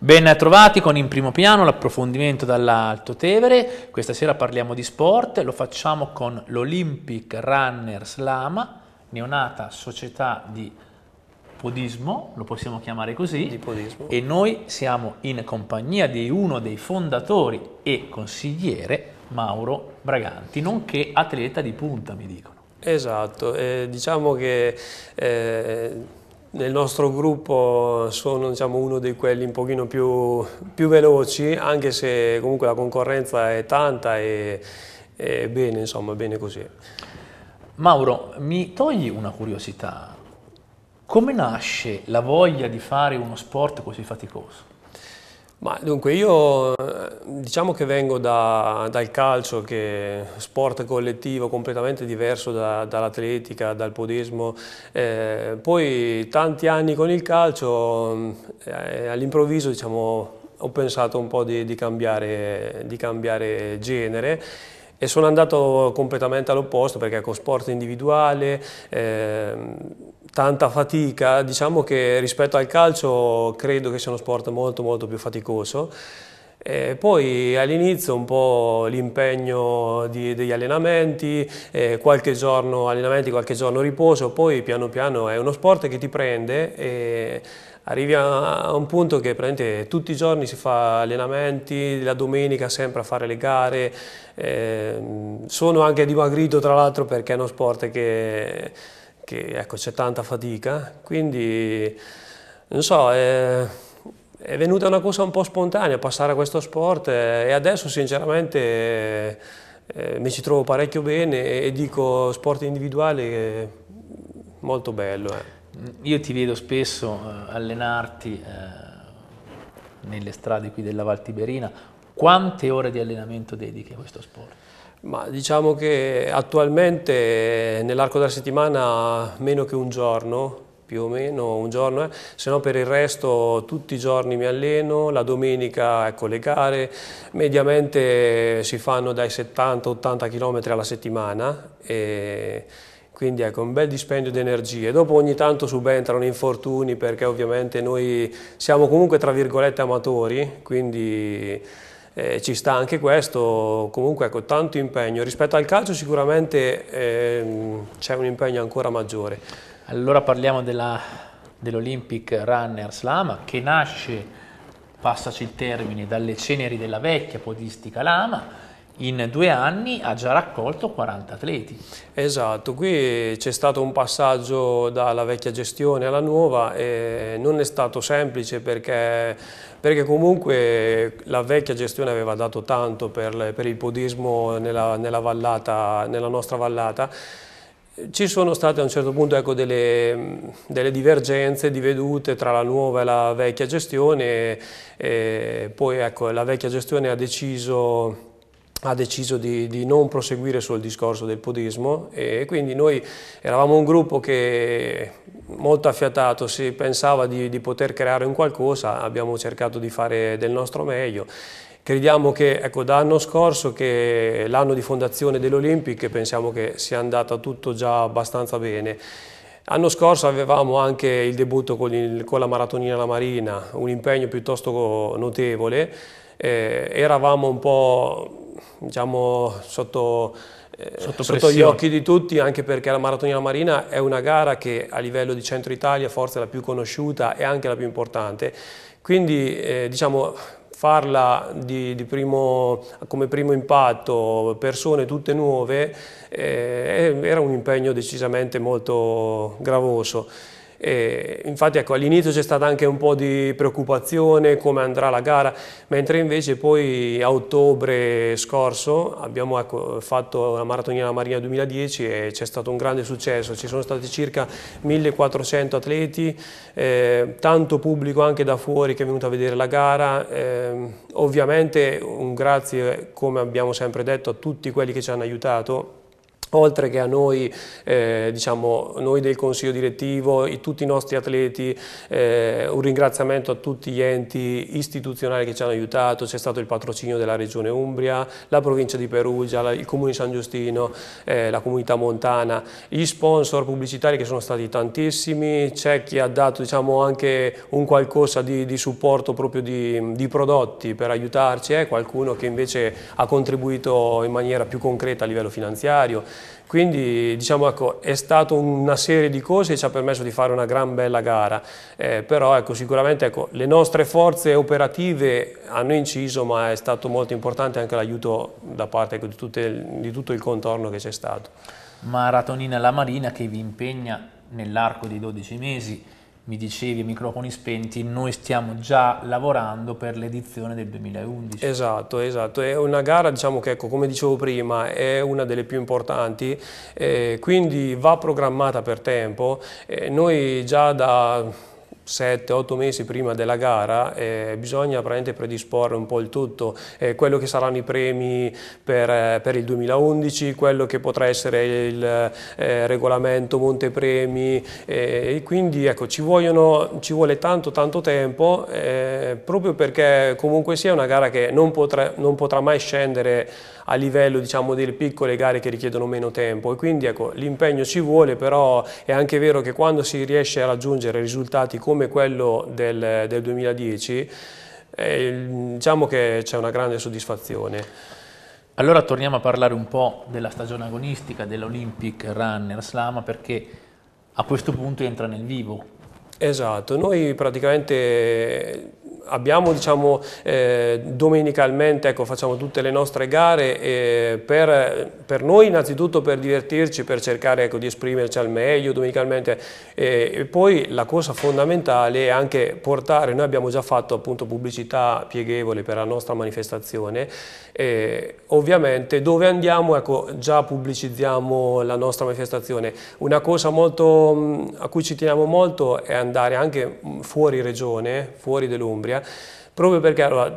Ben trovati con in primo piano l'approfondimento dall'Alto Tevere, questa sera parliamo di sport, lo facciamo con l'Olympic Runners Lama, neonata società di podismo, lo possiamo chiamare così, e noi siamo in compagnia di uno dei fondatori e consigliere, Mauro Braganti, nonché atleta di punta, mi dicono. Esatto, eh, diciamo che eh, nel nostro gruppo sono diciamo, uno di quelli un pochino più, più, veloci, anche se comunque la concorrenza è tanta e, e bene, insomma, bene così. Mauro, mi togli una curiosità. Come nasce la voglia di fare uno sport così faticoso? Ma dunque io eh, diciamo che vengo da, dal calcio che è sport collettivo completamente diverso da, dall'atletica, dal podismo, eh, poi tanti anni con il calcio eh, eh, all'improvviso diciamo, ho pensato un po' di, di, cambiare, di cambiare genere e sono andato completamente all'opposto perché con ecco, sport individuale eh, tanta fatica, diciamo che rispetto al calcio credo che sia uno sport molto molto più faticoso. E poi all'inizio un po' l'impegno degli allenamenti, eh, qualche giorno allenamenti, qualche giorno riposo, poi piano piano è uno sport che ti prende e arrivi a un punto che tutti i giorni si fa allenamenti, la domenica sempre a fare le gare, eh, sono anche dimagrito tra l'altro perché è uno sport che che ecco, c'è tanta fatica, quindi non so, è, è, venuta una cosa un po' spontanea passare a questo sport e adesso sinceramente eh, mi ci trovo parecchio bene e, dico sport individuale molto bello. Eh. Io ti vedo spesso eh, allenarti eh, nelle strade qui della Val Tiberina quante ore di allenamento dedichi a questo sport? Ma diciamo che attualmente nell'arco della settimana meno che un giorno, più o meno un giorno, eh? se no per il resto tutti i giorni mi alleno, la domenica ecco le gare, mediamente si fanno dai 70-80 km alla settimana e quindi ecco un bel dispendio di energie. Dopo ogni tanto subentrano infortuni perché ovviamente noi siamo comunque tra virgolette amatori, quindi eh, ci sta anche questo, comunque ecco, tanto impegno. Rispetto al calcio sicuramente ehm, c'è un impegno ancora maggiore. Allora parliamo dell'Olympic dell Runner Slama che nasce, passaci il termine, dalle ceneri della vecchia podistica lama, in due anni ha già raccolto 40 atleti. Esatto, qui c'è stato un passaggio dalla vecchia gestione alla nuova e non è stato semplice perché, perché comunque la vecchia gestione aveva dato tanto per, per il podismo nella, nella, vallata, nella nostra vallata ci sono state a un certo punto ecco, delle, delle, divergenze di vedute tra la nuova e la vecchia gestione, e poi ecco, la vecchia gestione ha deciso ha deciso di, di, non proseguire sul discorso del podismo e quindi noi eravamo un gruppo che molto affiatato si pensava di, di poter creare un qualcosa, abbiamo cercato di fare del nostro meglio Crediamo che ecco, da dall'anno scorso, che l'anno di fondazione dell'Olimpic, pensiamo che sia andata tutto già abbastanza bene. L'anno scorso avevamo anche il debutto con, il, con la maratonina alla Marina, un impegno piuttosto notevole. Eh, eravamo un po' diciamo, sotto, eh, sotto, sotto, gli occhi di tutti, anche perché la Maratona della Marina è una gara che a livello di Centro Italia forse è la più conosciuta e anche la più importante. Quindi eh, diciamo, farla di, di primo, come primo impatto, persone tutte nuove, eh, era un impegno decisamente molto gravoso. E infatti ecco, all'inizio c'è stata anche un po' di preoccupazione come andrà la gara, mentre invece poi a ottobre scorso abbiamo ecco, fatto la maratonina Marina 2010 e c'è stato un grande successo, ci sono stati circa 1400 atleti, eh, tanto pubblico anche da fuori che è venuto a vedere la gara, eh, ovviamente un grazie come abbiamo sempre detto a tutti quelli che ci hanno aiutato oltre che a noi, eh, diciamo, noi del Consiglio Direttivo, i, tutti i nostri atleti, eh, un ringraziamento a tutti gli enti istituzionali che ci hanno aiutato, c'è stato il patrocinio della Regione Umbria, la provincia di Perugia, la, il Comune di San Giustino, eh, la Comunità Montana, gli sponsor pubblicitari che sono stati tantissimi, c'è chi ha dato diciamo, anche un qualcosa di, di supporto proprio di, di, prodotti per aiutarci e eh, qualcuno che invece ha contribuito in maniera più concreta a livello finanziario quindi diciamo, ecco, è stata una serie di cose che ci ha permesso di fare una gran bella gara, eh, però ecco, sicuramente ecco, le nostre forze operative hanno inciso ma è stato molto importante anche l'aiuto da parte ecco, di, tutte, di tutto il contorno che c'è stato. Maratonina alla Marina che vi impegna nell'arco dei 12 mesi mi dicevi, microfoni spenti, noi stiamo già lavorando per l'edizione del 2011. Esatto, esatto, è una gara diciamo che ecco, come dicevo prima è una delle più importanti, eh, quindi va programmata per tempo, eh, noi già da 7-8 mesi prima della gara eh, bisogna predisporre un po' il tutto, eh, quello che saranno i premi per, eh, per, il 2011, quello che potrà essere il eh, regolamento Montepremi eh, e quindi ecco, ci, vogliono, ci, vuole tanto tanto tempo eh, proprio perché comunque sia una gara che non potrà, non potrà mai scendere a livello diciamo, delle piccole gare che richiedono meno tempo e quindi ecco, l'impegno ci vuole però è anche vero che quando si riesce a raggiungere risultati come come quello del, del 2010, eh, diciamo che c'è una grande soddisfazione. Allora torniamo a parlare un po' della stagione agonistica dell'Olympic Runner Slam perché a questo punto entra nel vivo. Esatto, noi praticamente abbiamo diciamo, eh, domenicalmente, ecco, facciamo tutte le nostre gare eh, per, per, noi innanzitutto per divertirci, per cercare ecco, di esprimerci al meglio domenicalmente eh, e poi la cosa fondamentale è anche portare, noi abbiamo già fatto appunto pubblicità pieghevole per la nostra manifestazione, eh, ovviamente dove andiamo ecco, già pubblicizziamo la nostra manifestazione, una cosa molto, mm, a cui ci teniamo molto è andare anche mm, fuori regione, fuori dell'Umbria, dell'Umbria, proprio perché allora,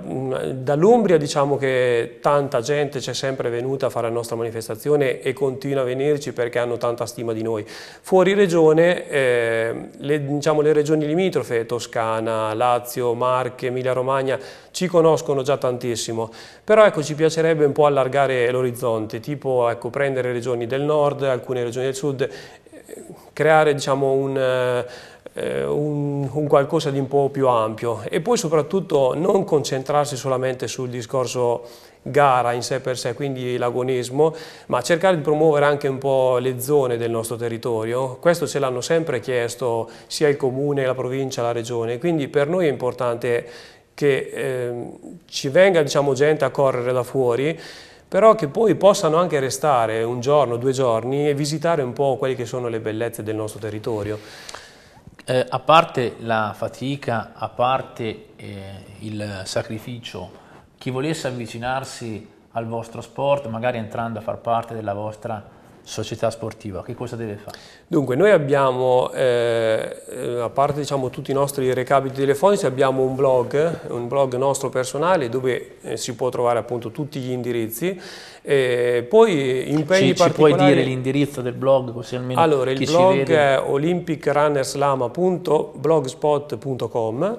dall'Umbria diciamo che tanta gente c'è sempre venuta a fare la nostra manifestazione e continua a venirci perché hanno tanta stima di noi. Fuori regione, eh, le, diciamo, le regioni limitrofe, Toscana, Lazio, Marche, Emilia Romagna, ci conoscono già tantissimo, però ecco, ci piacerebbe un po' allargare l'orizzonte, tipo ecco, prendere regioni del nord, alcune regioni del sud eh, creare diciamo, un, eh, eh, un, un, qualcosa di un po' più ampio e poi soprattutto non concentrarsi solamente sul discorso gara in sé per sé, quindi l'agonismo, ma cercare di promuovere anche un po' le zone del nostro territorio. Questo ce l'hanno sempre chiesto sia il comune, la provincia, la regione, quindi per noi è importante che eh, ci venga diciamo, gente a correre da fuori, però che poi possano anche restare un giorno, due giorni e visitare un po' quelle che sono le bellezze del nostro territorio. Eh, a parte la fatica, a parte eh, il sacrificio, chi volesse avvicinarsi al vostro sport, magari entrando a far parte della vostra società sportiva, che cosa deve fare? Dunque, noi abbiamo, eh, eh, a parte diciamo, tutti i nostri recapiti telefonici, abbiamo un blog, un blog nostro personale dove eh, si può trovare appunto tutti gli indirizzi. E poi impegni ci, particolari... Ci puoi dire l'indirizzo del blog così almeno Allora, il blog è olympicrunnerslama.blogspot.com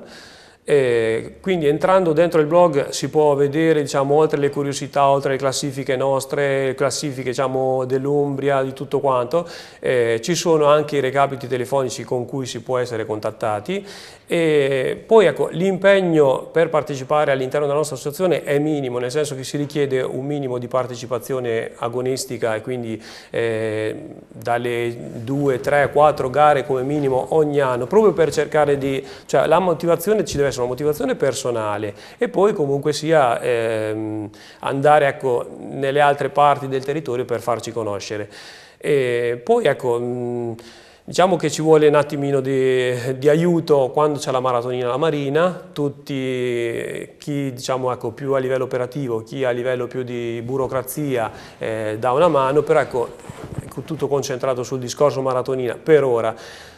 e eh, quindi entrando dentro il blog si può vedere, diciamo, oltre le curiosità, oltre le classifiche nostre, classifiche diciamo, dell'Umbria, di tutto quanto, eh, ci sono anche i recapiti telefonici con cui si può essere contattati. E poi ecco, l'impegno per partecipare all'interno della nostra associazione è minimo, nel senso che si richiede un minimo di partecipazione agonistica e quindi eh, dalle 2, 3, 4 gare come minimo ogni anno, proprio per cercare di... Cioè, la motivazione ci deve essere essere una motivazione personale e poi comunque sia ehm, andare ecco, nelle altre parti del territorio per farci conoscere. E poi ecco... Mm, diciamo che ci vuole un attimino di, di aiuto quando c'è la maratonina alla marina, tutti chi diciamo, ecco, più a livello operativo, chi a livello più di burocrazia eh, dà una mano, però ecco, tutto concentrato sul discorso maratonina per ora.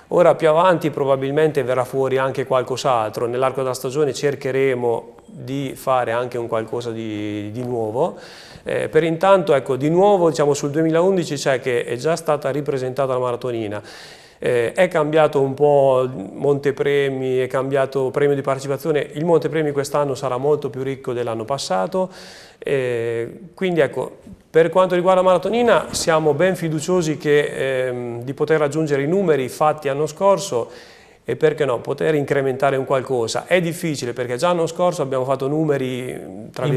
Ora più avanti probabilmente verrà fuori anche qualcos'altro, nell'arco della stagione cercheremo di fare anche un qualcosa di, di nuovo. Eh, per intanto, ecco, di nuovo diciamo, sul 2011 c'è che è già stata ripresentata la maratonina, eh, è cambiato un po' Montepremi, è cambiato premio di partecipazione, il Montepremi quest'anno sarà molto più ricco dell'anno passato, eh, quindi ecco, per quanto riguarda Maratonina siamo ben fiduciosi che, ehm, di poter raggiungere i numeri fatti l'anno scorso e perché no, poter incrementare un qualcosa. È difficile perché già l'anno scorso abbiamo fatto numeri, tra virgolette,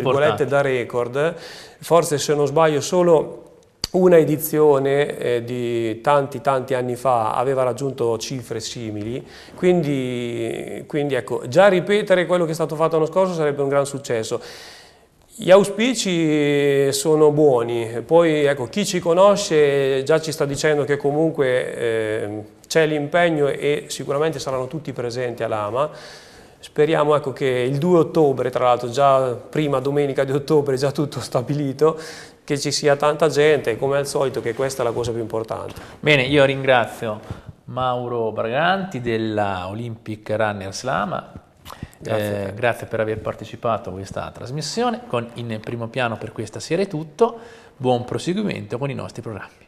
Importante. da record, forse se non sbaglio solo una edizione eh, di tanti tanti anni fa aveva raggiunto cifre simili, quindi, quindi ecco, già ripetere quello che è stato fatto l'anno scorso sarebbe un gran successo. Gli auspici sono buoni, poi ecco, chi ci conosce già ci sta dicendo che comunque eh, c'è l'impegno e sicuramente saranno tutti presenti all'AMA, Speriamo ecco, che il 2 ottobre, tra l'altro già prima domenica di ottobre, già tutto stabilito, che ci sia tanta gente, come al solito, che questa è la cosa più importante. Bene, io ringrazio Mauro Braganti della Olympic Runner Slama. Grazie, eh, grazie per aver partecipato a questa trasmissione. Con In primo piano per questa sera è tutto. Buon proseguimento con i nostri programmi.